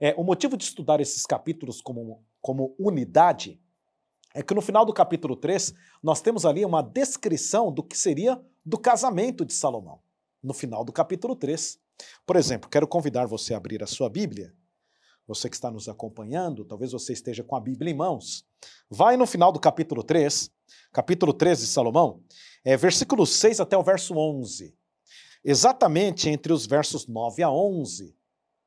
É, o motivo de estudar esses capítulos como, como unidade é que no final do capítulo 3, nós temos ali uma descrição do que seria do casamento de Salomão. No final do capítulo 3. Por exemplo, quero convidar você a abrir a sua Bíblia. Você que está nos acompanhando, talvez você esteja com a Bíblia em mãos. Vai no final do capítulo 3, capítulo 3 de Salomão, é, versículo 6 até o verso 11. Exatamente entre os versos 9 a 11,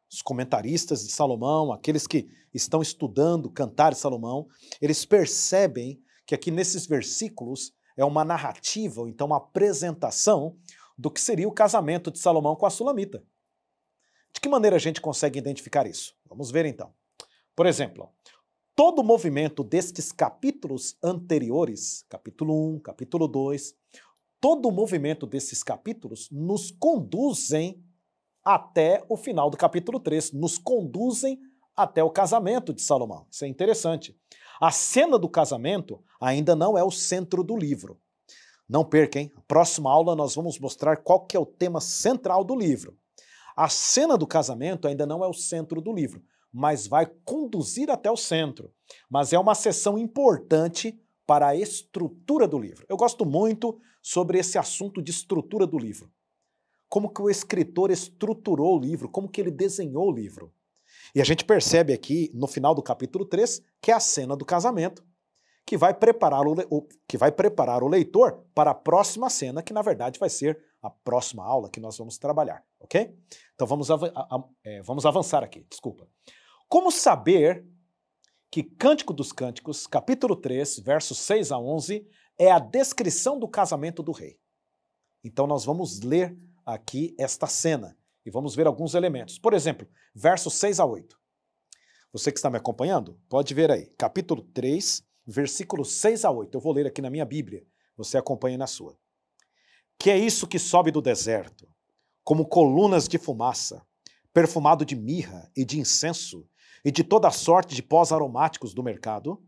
os comentaristas de Salomão, aqueles que estão estudando cantar Salomão, eles percebem que aqui nesses versículos é uma narrativa, ou então uma apresentação do que seria o casamento de Salomão com a Sulamita. De que maneira a gente consegue identificar isso? Vamos ver então. Por exemplo, todo o movimento destes capítulos anteriores, capítulo 1, capítulo 2, todo o movimento desses capítulos nos conduzem até o final do capítulo 3, nos conduzem até o casamento de Salomão. Isso é interessante. A cena do casamento ainda não é o centro do livro. Não perca, hein? Na próxima aula nós vamos mostrar qual que é o tema central do livro. A cena do casamento ainda não é o centro do livro, mas vai conduzir até o centro. Mas é uma sessão importante para a estrutura do livro. Eu gosto muito sobre esse assunto de estrutura do livro como que o escritor estruturou o livro, como que ele desenhou o livro. E a gente percebe aqui, no final do capítulo 3, que é a cena do casamento, que vai preparar o, que vai preparar o leitor para a próxima cena, que na verdade vai ser a próxima aula que nós vamos trabalhar, ok? Então vamos, av é, vamos avançar aqui, desculpa. Como saber que Cântico dos Cânticos, capítulo 3, versos 6 a 11, é a descrição do casamento do rei? Então nós vamos ler aqui esta cena e vamos ver alguns elementos. Por exemplo, versos 6 a 8. Você que está me acompanhando, pode ver aí, capítulo 3, versículos 6 a 8. Eu vou ler aqui na minha Bíblia, você acompanha na sua. Que é isso que sobe do deserto, como colunas de fumaça, perfumado de mirra e de incenso e de toda sorte de pós aromáticos do mercado?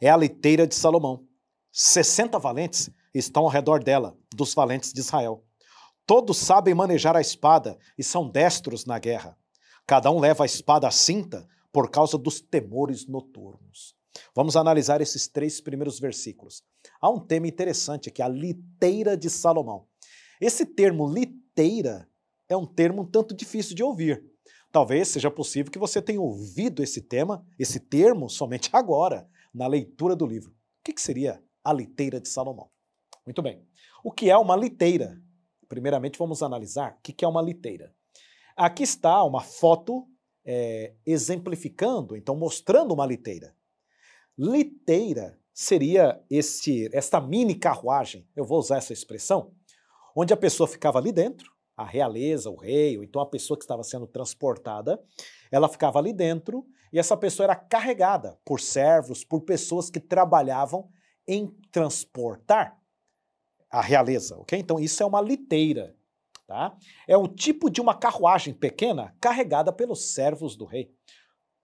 É a leiteira de Salomão. 60 valentes estão ao redor dela, dos valentes de Israel. Todos sabem manejar a espada e são destros na guerra. Cada um leva a espada à cinta por causa dos temores noturnos. Vamos analisar esses três primeiros versículos. Há um tema interessante aqui, é a liteira de Salomão. Esse termo liteira é um termo um tanto difícil de ouvir. Talvez seja possível que você tenha ouvido esse tema, esse termo, somente agora, na leitura do livro. O que seria a liteira de Salomão? Muito bem. O que é uma liteira? Primeiramente, vamos analisar o que é uma liteira. Aqui está uma foto é, exemplificando, então mostrando uma liteira. Liteira seria este, esta mini carruagem, eu vou usar essa expressão, onde a pessoa ficava ali dentro, a realeza, o rei, ou então a pessoa que estava sendo transportada, ela ficava ali dentro e essa pessoa era carregada por servos, por pessoas que trabalhavam em transportar a realeza, ok? Então isso é uma liteira, tá? É o tipo de uma carruagem pequena carregada pelos servos do rei.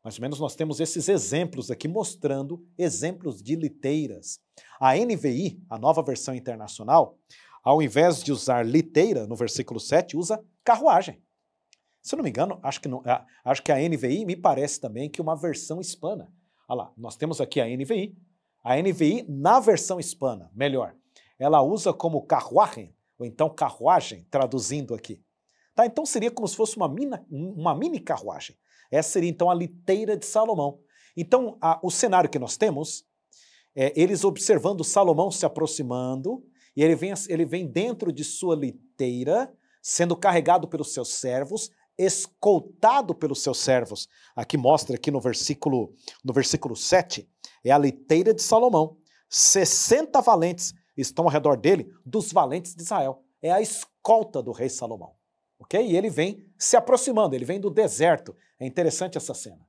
Mais ou menos nós temos esses exemplos aqui mostrando exemplos de liteiras. A NVI, a nova versão internacional, ao invés de usar liteira no versículo 7, usa carruagem. Se eu não me engano, acho que, não, ah, acho que a NVI me parece também que uma versão hispana. Olha lá, nós temos aqui a NVI. A NVI na versão hispana, melhor ela usa como carruagem, ou então carruagem, traduzindo aqui. Tá? Então seria como se fosse uma, mina, uma mini carruagem. Essa seria então a liteira de Salomão. Então a, o cenário que nós temos é eles observando Salomão se aproximando, e ele vem, ele vem dentro de sua liteira, sendo carregado pelos seus servos, escoltado pelos seus servos. Aqui mostra aqui no versículo no versículo 7, é a liteira de Salomão. 60 valentes estão ao redor dele dos valentes de Israel. É a escolta do rei Salomão. Ok? E ele vem se aproximando, ele vem do deserto. É interessante essa cena.